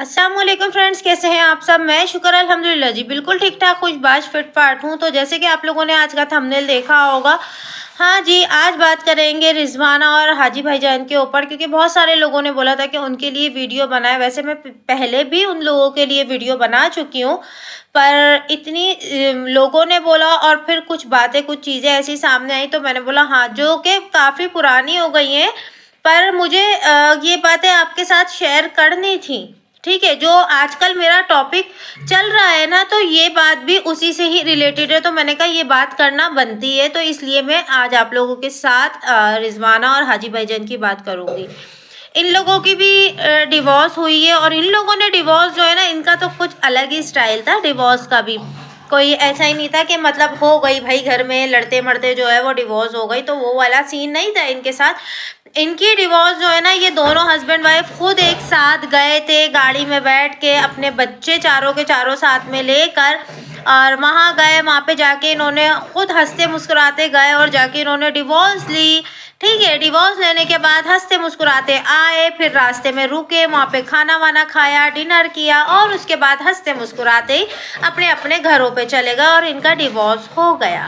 Aslam friends कैसे हैं आप सब मैं शुक्र अलहमदिल्ला जी बिल्कुल ठीक ठाक खुशबाश फिट फाट हूँ तो जैसे कि आप लोगों ने आज का थंबनेल देखा होगा हाँ जी आज बात करेंगे रिजवाना और हाजी भाईजान के ऊपर क्योंकि बहुत सारे लोगों ने बोला था कि उनके लिए वीडियो बनाए वैसे मैं पहले भी उन लोगों के लिए वीडियो बना चुकी हूँ पर इतनी लोगों ने बोला और फिर कुछ बातें कुछ चीज़ें ऐसी सामने आई तो मैंने बोला हाँ जो कि काफ़ी पुरानी हो गई हैं पर मुझे ये बातें आपके साथ शेयर करनी थी ठीक है जो आजकल मेरा टॉपिक चल रहा है ना तो ये बात भी उसी से ही रिलेटेड है तो मैंने कहा ये बात करना बनती है तो इसलिए मैं आज आप लोगों के साथ रिजवाना और हाजी भाईजान की बात करूँगी इन लोगों की भी डिवोर्स हुई है और इन लोगों ने डिवोर्स जो है ना इनका तो कुछ अलग ही स्टाइल था डिवोर्स का भी कोई ऐसा ही नहीं था कि मतलब हो गई भाई घर में लड़ते मरते जो है वो डिवोर्स हो गई तो वो वाला सीन नहीं था इनके साथ इनकी डिवोर्स जो है ना ये दोनों हस्बैंड वाइफ खुद एक साथ गए थे गाड़ी में बैठ के अपने बच्चे चारों के चारों साथ में लेकर और वहाँ गए वहाँ पे जाके इन्होंने खुद हंसते मुस्कुराते गए और जाके इन्होंने डिवोर्स ली ठीक है डिवोर्स लेने के बाद हंसते मुस्कुराते आए फिर रास्ते में रुके वहाँ पे खाना वाना खाया डिनर किया और उसके बाद हंसते मुस्कुराते ही अपने अपने घरों पे चले गए और इनका डिवोर्स हो गया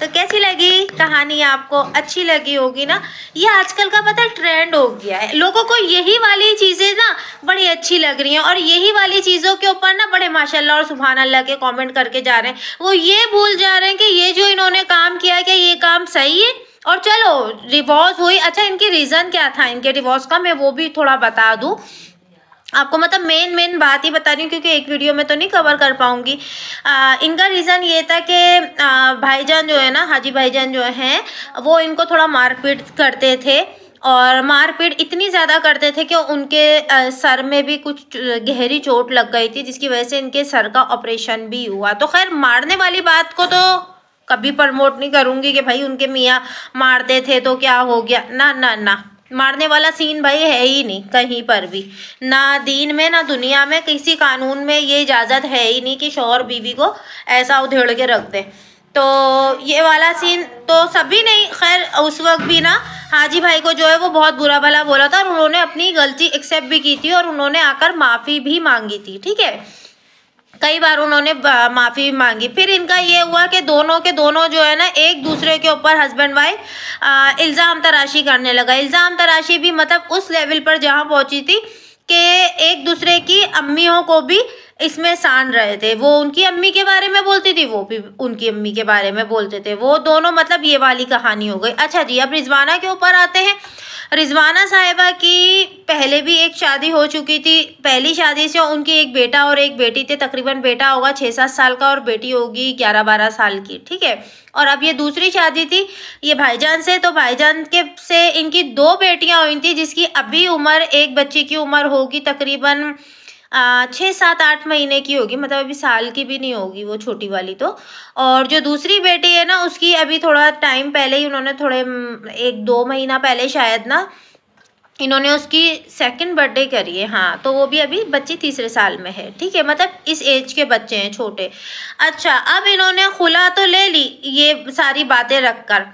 तो कैसी लगी कहानी आपको अच्छी लगी होगी ना ये आजकल का पता ट्रेंड हो गया है लोगों को यही वाली चीज़ें ना बड़ी अच्छी लग रही हैं और यही वाली चीज़ों के ऊपर ना बड़े माशाल्लाह और सुबहान अल्लाह के कमेंट करके जा रहे हैं वो ये भूल जा रहे हैं कि ये जो इन्होंने काम किया क्या ये काम सही है और चलो डिवॉर्स हुई अच्छा इनकी रीज़न क्या था इनके डिवॉर्स का मैं वो भी थोड़ा बता दूँ आपको मतलब मेन मेन बात ही बता रही हूँ क्योंकि एक वीडियो में तो नहीं कवर कर पाऊँगी इनका रीज़न ये था कि भाईजान जो है ना हाजी भाईजान जो हैं वो इनको थोड़ा मारपीट करते थे और मारपीट इतनी ज़्यादा करते थे कि उनके सर में भी कुछ गहरी चोट लग गई थी जिसकी वजह से इनके सर का ऑपरेशन भी हुआ तो खैर मारने वाली बात को तो कभी प्रमोट नहीं करूँगी कि भाई उनके मियाँ मारते थे तो क्या हो गया ना ना ना मारने वाला सीन भाई है ही नहीं कहीं पर भी ना दीन में ना दुनिया में किसी कानून में ये इजाज़त है ही नहीं कि शोहर बीवी को ऐसा उधेड़ के रख दे तो ये वाला सीन तो सभी नहीं खैर उस वक्त भी ना हाजी भाई को जो है वो बहुत बुरा भला बोला था और उन्होंने अपनी गलती एक्सेप्ट भी की थी और उन्होंने आकर माफ़ी भी मांगी थी ठीक है कई बार उन्होंने माफ़ी मांगी फिर इनका ये हुआ कि दोनों के दोनों जो है ना एक दूसरे के ऊपर हस्बैंड वाइफ इल्ज़ाम तराशी करने लगा इल्ज़ाम तराशी भी मतलब उस लेवल पर जहाँ पहुँची थी कि एक दूसरे की अम्मियों को भी इसमें सान रहे थे वो उनकी अम्मी के बारे में बोलती थी वो भी उनकी अम्मी के बारे में बोलते थे वो दोनों मतलब ये वाली कहानी हो गई अच्छा जी अब रिजवाना के ऊपर आते हैं रिजवाना साहिबा की पहले भी एक शादी हो चुकी थी पहली शादी से उनकी एक बेटा और एक बेटी थे तकरीबन बेटा होगा छः सात साल का और बेटी होगी ग्यारह बारह साल की ठीक है और अब ये दूसरी शादी थी ये भाईजान से तो भाईजान के से इनकी दो बेटियां हुई थी जिसकी अभी उम्र एक बच्ची की उम्र होगी तकरीबन छः सात आठ महीने की होगी मतलब अभी साल की भी नहीं होगी वो छोटी वाली तो और जो दूसरी बेटी है ना उसकी अभी थोड़ा टाइम पहले ही उन्होंने थोड़े एक दो महीना पहले शायद ना इन्होंने उसकी सेकंड बर्थडे करी है हाँ तो वो भी अभी बच्ची तीसरे साल में है ठीक है मतलब इस एज के बच्चे हैं छोटे अच्छा अब इन्होंने खुला तो ले ली ये सारी बातें रख कर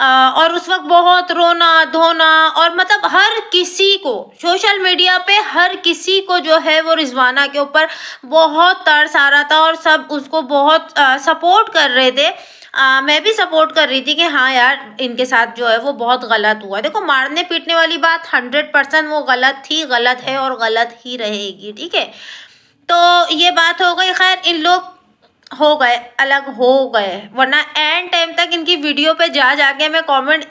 और उस वक्त बहुत रोना धोना और मतलब हर किसी को सोशल मीडिया पे हर किसी को जो है वो रिजवाना के ऊपर बहुत तरस आ रहा था और सब उसको बहुत सपोर्ट कर रहे थे आ, मैं भी सपोर्ट कर रही थी कि हाँ यार इनके साथ जो है वो बहुत गलत हुआ देखो मारने पीटने वाली बात हंड्रेड परसेंट वो गलत थी गलत है और गलत ही रहेगी ठीक है तो ये बात हो गई खैर इन लोग हो गए अलग हो गए वरना एंड टाइम तक इनकी वीडियो पे जा जाके मैं कमेंट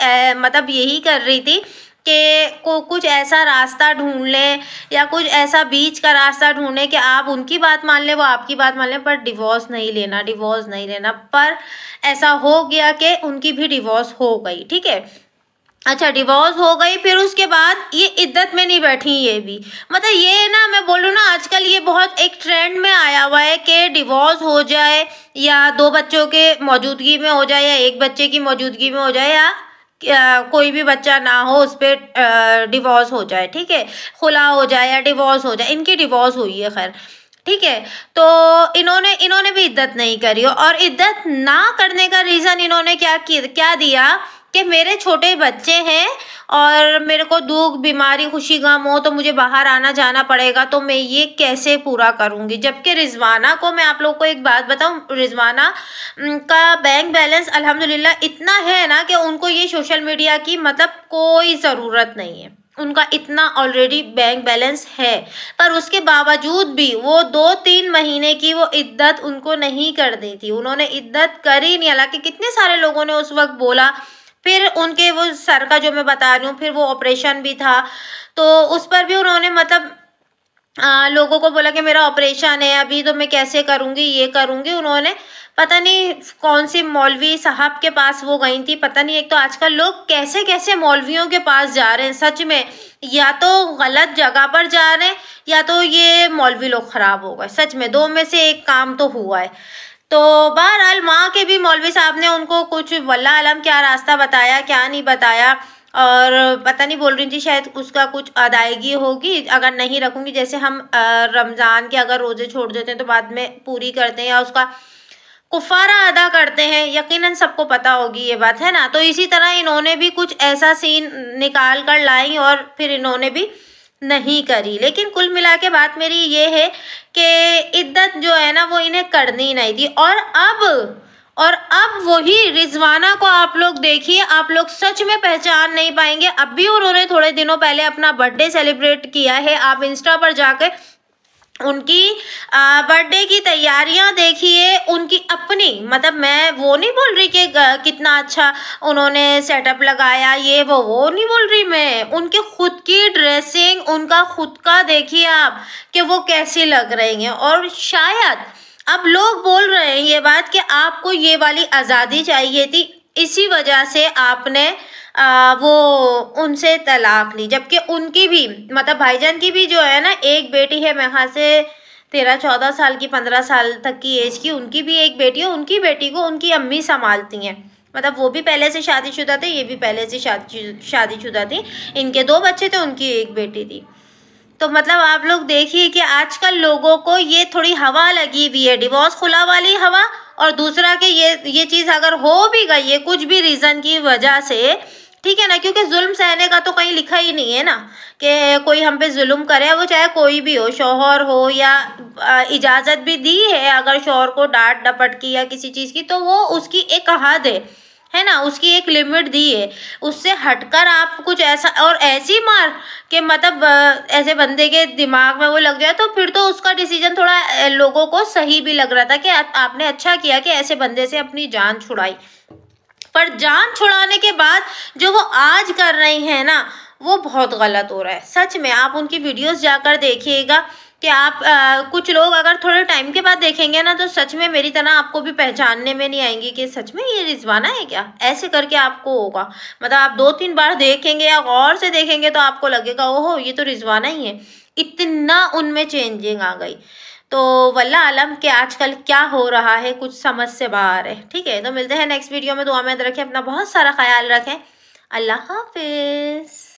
मतलब यही कर रही थी कि को कुछ ऐसा रास्ता ढूंढ लें या कुछ ऐसा बीच का रास्ता ढूंढें कि आप उनकी बात मान लें वो आपकी बात मान लें पर डिवोर्स नहीं लेना डिवोर्स नहीं लेना पर ऐसा हो गया कि उनकी भी डिवोर्स हो गई ठीक है अच्छा डिवोर्स हो गई फिर उसके बाद ये इद्दत में नहीं बैठी ये भी मतलब ये ना मैं बोलूँ ना आजकल ये बहुत एक ट्रेंड में आया हुआ है कि डिवोर्स हो जाए या दो बच्चों के मौजूदगी में हो जाए या एक बच्चे की मौजूदगी में हो जाए या कोई भी बच्चा ना हो उस पर डिवोर्स हो जाए ठीक है खुला हो जाए या डिवोर्स हो जाए इनकी डिवोर्स हुई है खैर ठीक है तो इन्होंने इन्होंने भी इद्दत नहीं करी और इद्दत ना करने का रीज़न इन्होंने क्या क्या दिया कि मेरे छोटे बच्चे हैं और मेरे को दुख बीमारी खुशी गम हो तो मुझे बाहर आना जाना पड़ेगा तो मैं ये कैसे पूरा करूँगी जबकि रिजवाना को मैं आप लोग को एक बात बताऊँ रिजवाना का बैंक बैलेंस अल्हम्दुलिल्लाह इतना है ना कि उनको ये सोशल मीडिया की मतलब कोई ज़रूरत नहीं है उनका इतना ऑलरेडी बैंक बैलेंस है पर उसके बावजूद भी वो दो तीन महीने की वो इद्दत उनको नहीं कर दी थी उन्होंने इद्दत करी नहीं हालांकि कितने सारे लोगों ने उस वक्त बोला फिर उनके वो सर का जो मैं बता रही हूँ फिर वो ऑपरेशन भी था तो उस पर भी उन्होंने मतलब आ, लोगों को बोला कि मेरा ऑपरेशन है अभी तो मैं कैसे करूँगी ये करूँगी उन्होंने पता नहीं कौन सी मौलवी साहब के पास वो गई थी पता नहीं एक तो आजकल लोग कैसे कैसे मौलवियों के पास जा रहे हैं सच में या तो गलत जगह पर जा रहे हैं या तो ये मौलवी लोग ख़राब हो गए सच में दो में से एक काम तो हुआ है तो बहरहाल माँ के भी मौलवी साहब ने उनको कुछ वल्ला आलम क्या रास्ता बताया क्या नहीं बताया और पता नहीं बोल रही थी शायद उसका कुछ अदायगी होगी अगर नहीं रखूँगी जैसे हम रमज़ान के अगर रोज़े छोड़ देते हैं तो बाद में पूरी करते हैं या उसका कुफारा अदा करते हैं यकीनन सबको पता होगी ये बात है ना तो इसी तरह इन्होंने भी कुछ ऐसा सीन निकाल कर लाई और फिर इन्होंने भी नहीं करी लेकिन कुल मिला के बात मेरी ये है कि इद्दत जो है ना वो इन्हें करनी नहीं थी और अब और अब वही रिजवाना को आप लोग देखिए आप लोग सच में पहचान नहीं पाएंगे अब भी उन्होंने थोड़े दिनों पहले अपना बर्थडे सेलिब्रेट किया है आप इंस्टा पर जाकर उनकी बर्थडे की तैयारियां देखिए उनकी अपनी मतलब मैं वो नहीं बोल रही कि कितना अच्छा उन्होंने सेटअप लगाया ये वो वो नहीं बोल रही मैं उनके खुद की ड्रेसिंग उनका खुद का देखिए आप कि वो कैसी लग रही हैं और शायद अब लोग बोल रहे हैं ये बात कि आपको ये वाली आज़ादी चाहिए थी इसी वजह से आपने वो उनसे तलाक़ ली जबकि उनकी भी मतलब भाईजान की भी जो है ना एक बेटी है मैं से तेरह चौदह साल की पंद्रह साल तक की एज की उनकी भी एक बेटी है उनकी बेटी को उनकी अम्मी संभालती हैं मतलब वो भी पहले से शादीशुदा थे ये भी पहले से शादी शादीशुदा थी इनके दो बच्चे थे उनकी एक बेटी थी तो मतलब आप लोग देखिए कि आजकल लोगों को ये थोड़ी हवा लगी हुई है डिवोर्स खुला वाली हवा और दूसरा कि ये ये चीज़ अगर हो भी गई है कुछ भी रीज़न की वजह से ठीक है ना क्योंकि जुल्म सहने का तो कहीं लिखा ही नहीं है ना कि कोई हम पे जुल्म करे वो चाहे कोई भी हो शोहर हो या इजाज़त भी दी है अगर शोहर को डांट डपट की या किसी चीज़ की तो वो उसकी एक हद है है ना उसकी एक लिमिट दी है उससे हटकर आप कुछ ऐसा और ऐसी मार के मतलब ऐसे बंदे के दिमाग में वो लग जाए तो फिर तो उसका डिसीजन थोड़ा लोगों को सही भी लग रहा था कि आपने अच्छा किया कि ऐसे बंदे से अपनी जान छुड़ाई पर जान छुड़ाने के बाद जो वो आज कर रहे हैं ना वो बहुत गलत हो रहा है सच में आप उनकी वीडियोस जाकर देखिएगा कि आप आ, कुछ लोग अगर थोड़े टाइम के बाद देखेंगे ना तो सच में मेरी तरह आपको भी पहचानने में नहीं आएंगी कि सच में ये रिजवाना है क्या ऐसे करके आपको होगा मतलब आप दो तीन बार देखेंगे या गौर से देखेंगे तो आपको लगेगा ओहो ये तो रिजवाना ही है इतना उनमें चेंजिंग आ गई तो वल्ला आलम के आजकल क्या हो रहा है कुछ समझ से बाहर है ठीक है तो मिलते हैं नेक्स्ट वीडियो में दुआ में रखें अपना बहुत सारा ख्याल रखें अल्लाह हाफिज़